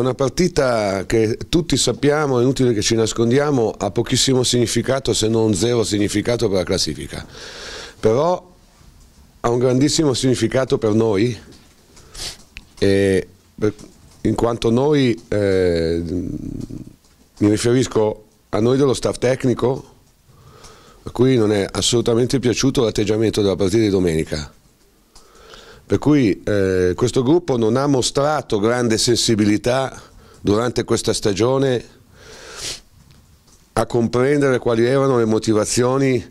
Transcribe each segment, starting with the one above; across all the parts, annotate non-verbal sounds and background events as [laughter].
una partita che tutti sappiamo, è inutile che ci nascondiamo, ha pochissimo significato se non zero significato per la classifica, però ha un grandissimo significato per noi, per, in quanto noi, eh, mi riferisco a noi dello staff tecnico, a cui non è assolutamente piaciuto l'atteggiamento della partita di domenica per cui eh, questo gruppo non ha mostrato grande sensibilità durante questa stagione a comprendere quali erano le motivazioni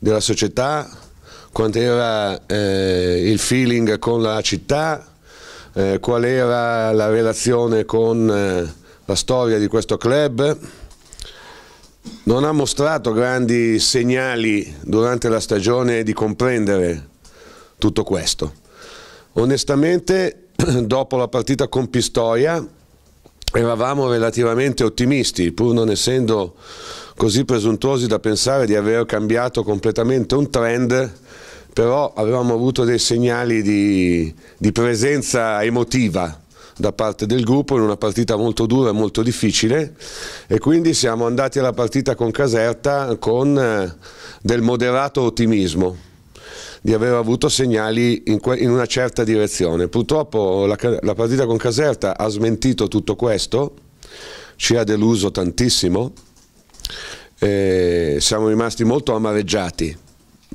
della società, quanto era eh, il feeling con la città, eh, qual era la relazione con eh, la storia di questo club. Non ha mostrato grandi segnali durante la stagione di comprendere tutto questo. Onestamente, [clears throat] dopo la partita con Pistoia, eravamo relativamente ottimisti, pur non essendo così presuntuosi da pensare di aver cambiato completamente un trend, però avevamo avuto dei segnali di, di presenza emotiva da parte del gruppo in una partita molto dura e molto difficile e quindi siamo andati alla partita con Caserta con eh, del moderato ottimismo di aver avuto segnali in, in una certa direzione. Purtroppo la, la partita con Caserta ha smentito tutto questo, ci ha deluso tantissimo, e siamo rimasti molto amareggiati,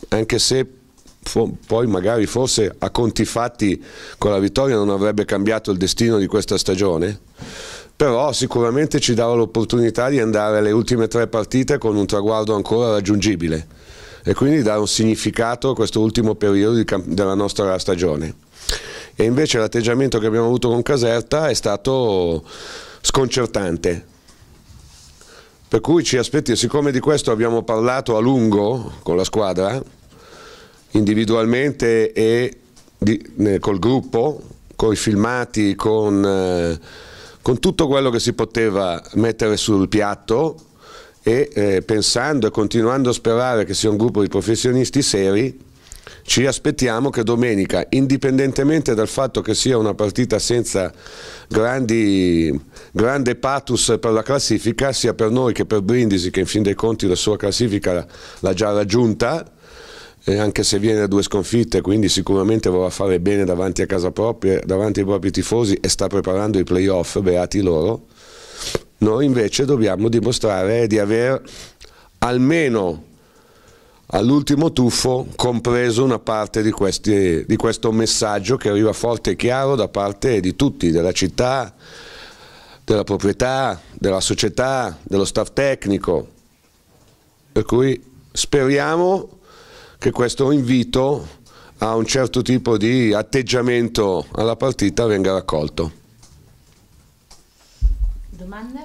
anche se poi magari forse a conti fatti con la vittoria non avrebbe cambiato il destino di questa stagione, però sicuramente ci dava l'opportunità di andare alle ultime tre partite con un traguardo ancora raggiungibile e quindi dà un significato a questo ultimo periodo della nostra stagione. E invece l'atteggiamento che abbiamo avuto con Caserta è stato sconcertante. Per cui ci aspettiamo, siccome di questo abbiamo parlato a lungo con la squadra, individualmente e di, col gruppo, con i filmati, con, eh, con tutto quello che si poteva mettere sul piatto, e eh, pensando e continuando a sperare che sia un gruppo di professionisti seri, ci aspettiamo che domenica, indipendentemente dal fatto che sia una partita senza grandi, grande patus per la classifica, sia per noi che per Brindisi, che in fin dei conti la sua classifica l'ha già raggiunta, eh, anche se viene a due sconfitte, quindi sicuramente vorrà fare bene davanti a casa propria, davanti ai propri tifosi e sta preparando i playoff, beati loro. Noi invece dobbiamo dimostrare di aver almeno all'ultimo tuffo compreso una parte di, questi, di, questo messaggio che arriva forte e chiaro da parte di tutti, della città, della proprietà, della società, dello staff tecnico. Per cui speriamo che questo invito a un certo tipo di atteggiamento alla partita venga raccolto. Domande?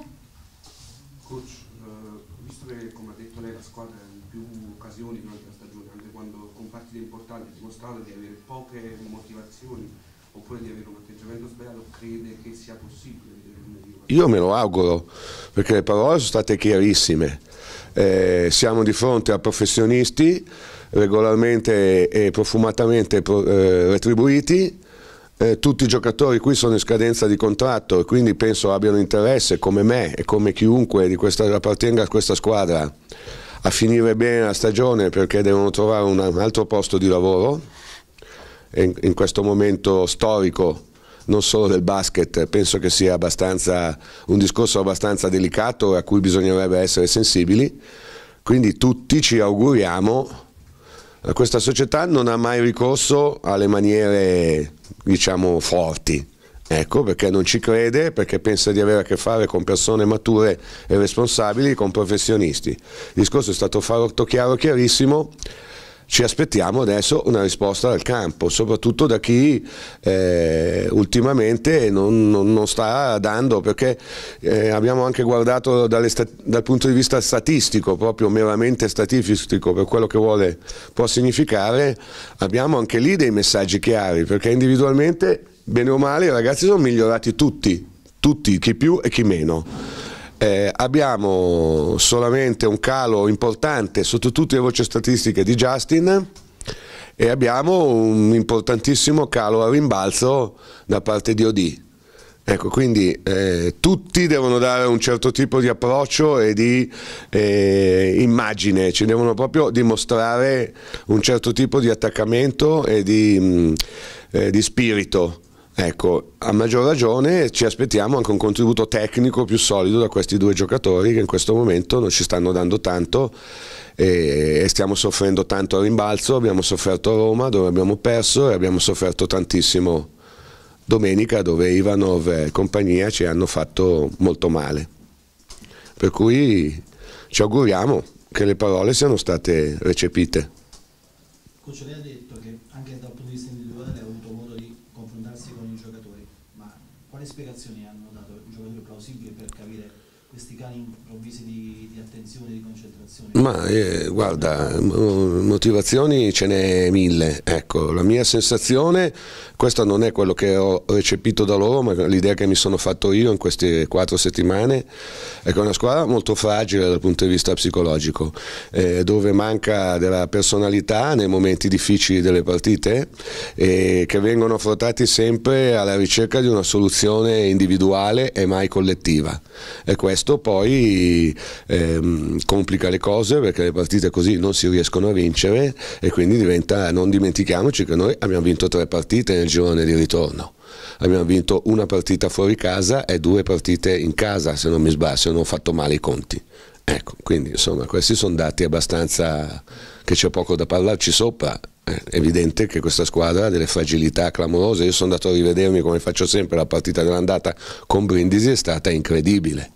Coach, eh, visto che come ha detto lei la squadra in più occasioni durante la stagione, anche quando con partite importanti ha dimostrato di avere poche motivazioni oppure di avere un atteggiamento sbagliato, crede che sia possibile Io me lo auguro, perché le parole sono state chiarissime. Eh, siamo di fronte a professionisti regolarmente e profumatamente eh, retribuiti eh, tutti i giocatori qui sono in scadenza di contratto e quindi penso abbiano interesse come me e come chiunque questa, appartenga a questa squadra a finire bene la stagione perché devono trovare un altro posto di lavoro in, in questo momento storico non solo del basket, penso che sia un discorso abbastanza delicato a cui bisognerebbe essere sensibili, quindi tutti ci auguriamo questa società non ha mai ricorso alle maniere diciamo forti, Ecco perché non ci crede, perché pensa di avere a che fare con persone mature e responsabili, con professionisti. Il discorso è stato fatto chiaro, chiarissimo. Ci aspettiamo adesso una risposta dal campo, soprattutto da chi eh, ultimamente non, non, non, sta dando, perché eh, abbiamo anche guardato dal punto di vista statistico, proprio meramente statistico, per quello che vuole, può significare, abbiamo anche lì dei messaggi chiari, perché individualmente, bene o male, i ragazzi sono migliorati tutti, tutti, chi più e chi meno eh, abbiamo solamente un calo importante sotto tutte le voci statistiche di Justin e abbiamo un importantissimo calo a rimbalzo da parte di OD. Ecco, quindi eh, tutti devono dare un certo tipo di approccio e di eh, immagine, ci devono proprio dimostrare un certo tipo di attaccamento e di, mh, mm, eh, di spirito. Ecco, a maggior ragione ci aspettiamo anche un contributo tecnico più solido da questi due giocatori che in questo momento non ci stanno dando tanto e, stiamo soffrendo tanto a rimbalzo, abbiamo sofferto a Roma dove abbiamo perso e abbiamo sofferto tantissimo domenica dove Ivanov e compagnia ci hanno fatto molto male. Per cui ci auguriamo che le parole siano state recepite. Coach, lei ha detto che anche dal punto di vista individuale ha avuto modo di confrontarsi con i giocatori, ma quali spiegazioni hanno dato i giocatori plausibili per capire questi cani improvvisi di, di attenzione, di concentrazione? Ma eh, guarda, motivazioni ce n'è mille, ecco, la mia sensazione, questa non è quello che ho recepito da loro, ma l'idea che mi sono fatto io in queste quattro settimane è che è una squadra molto fragile dal punto di vista psicologico, eh, dove manca della personalità nei momenti difficili delle partite e che vengono affrontati sempre alla ricerca di una soluzione individuale e mai collettiva. E questo questo poi ehm, complica le cose perché le partite così non si riescono a vincere e quindi diventa, non dimentichiamoci che noi abbiamo vinto tre partite nel girone di ritorno abbiamo vinto una partita fuori casa e due partite in casa se non mi sbaglio, se non ho fatto male i conti. Ecco, quindi insomma questi sono dati abbastanza che c'è poco da parlarci sopra. Eh, è evidente che questa squadra ha delle fragilità clamorose, io sono andato a rivedermi come faccio sempre la partita dell'andata con Brindisi, è stata incredibile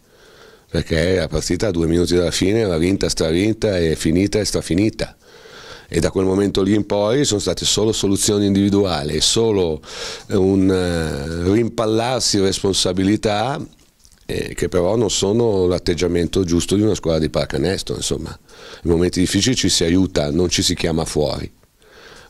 perché la partita a due minuti dalla fine era vinta, stravinta e finita e strafinita e da quel momento lì in poi sono state solo soluzioni individuali e solo eh, un eh, rimpallarsi responsabilità eh, che però non sono l'atteggiamento giusto di una squadra di pallacanestro, insomma, in momenti difficili ci si aiuta, non ci si chiama fuori.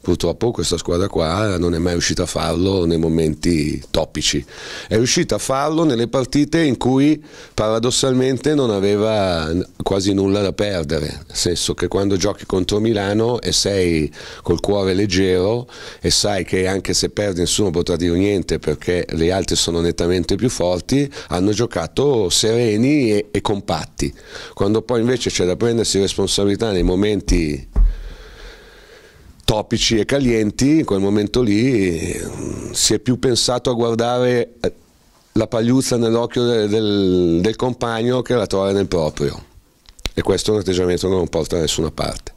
Purtroppo questa squadra qua non è mai riuscita a farlo nei momenti topici. È riuscita a farlo nelle partite in cui paradossalmente non aveva quasi nulla da perdere, nel senso che quando giochi contro Milano e sei col cuore leggero e sai che anche se perdi nessuno potrà dire niente perché le altre sono nettamente più forti, hanno giocato sereni e, e compatti. Quando poi invece c'è da prendersi responsabilità nei momenti topici e calienti, in quel momento lì mm, si è più pensato a guardare eh, la pagliuzza nell'occhio del, del, del, compagno che la trova nel proprio. E questo è un atteggiamento che non porta da nessuna parte.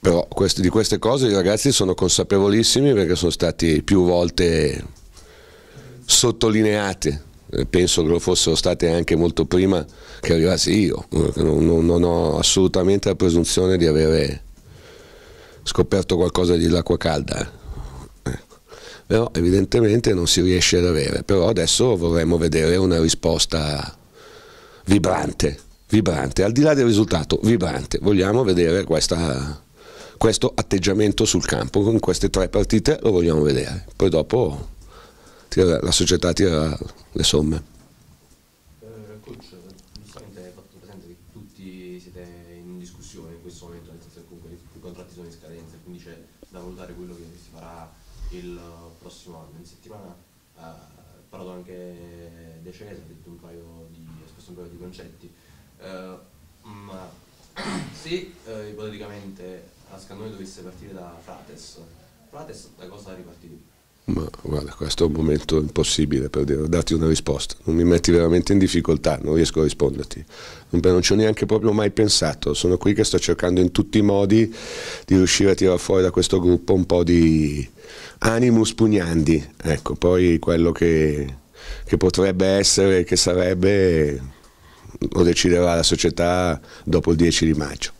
Però queste, di queste cose i ragazzi sono consapevolissimi perché sono stati più volte sottolineati eh, penso che lo fossero state anche molto prima che arrivassi io, eh, non, non ho assolutamente la presunzione di avere scoperto qualcosa di l'acqua calda. Ecco. Però evidentemente non si riesce ad avere, però adesso vorremmo vedere una risposta vibrante, vibrante, al di là del risultato, vibrante. Vogliamo vedere questa, questo atteggiamento sul campo, con queste tre partite lo vogliamo vedere. Poi dopo la società tira le somme. in discussione in questo momento, nel senso che comunque i contratti sono in scadenza, quindi c'è da valutare quello che si farà il prossimo anno. In settimana eh, parlato anche De Cesare, ha detto un paio di, un paio di concetti, eh, ma [coughs] se eh, ipoteticamente Ascannone dovesse partire da Frates, Frates da cosa ripartire? Ma guarda, questo è un momento impossibile per darti una risposta. Non mi metti veramente in difficoltà, non riesco a risponderti. Non, non ci ho neanche proprio mai pensato. Sono qui che sto cercando in tutti i modi di riuscire a tirare fuori da questo gruppo un po' di animus pugnandi. Ecco, poi quello che, che potrebbe essere, che sarebbe, lo deciderà la società dopo il 10 di maggio.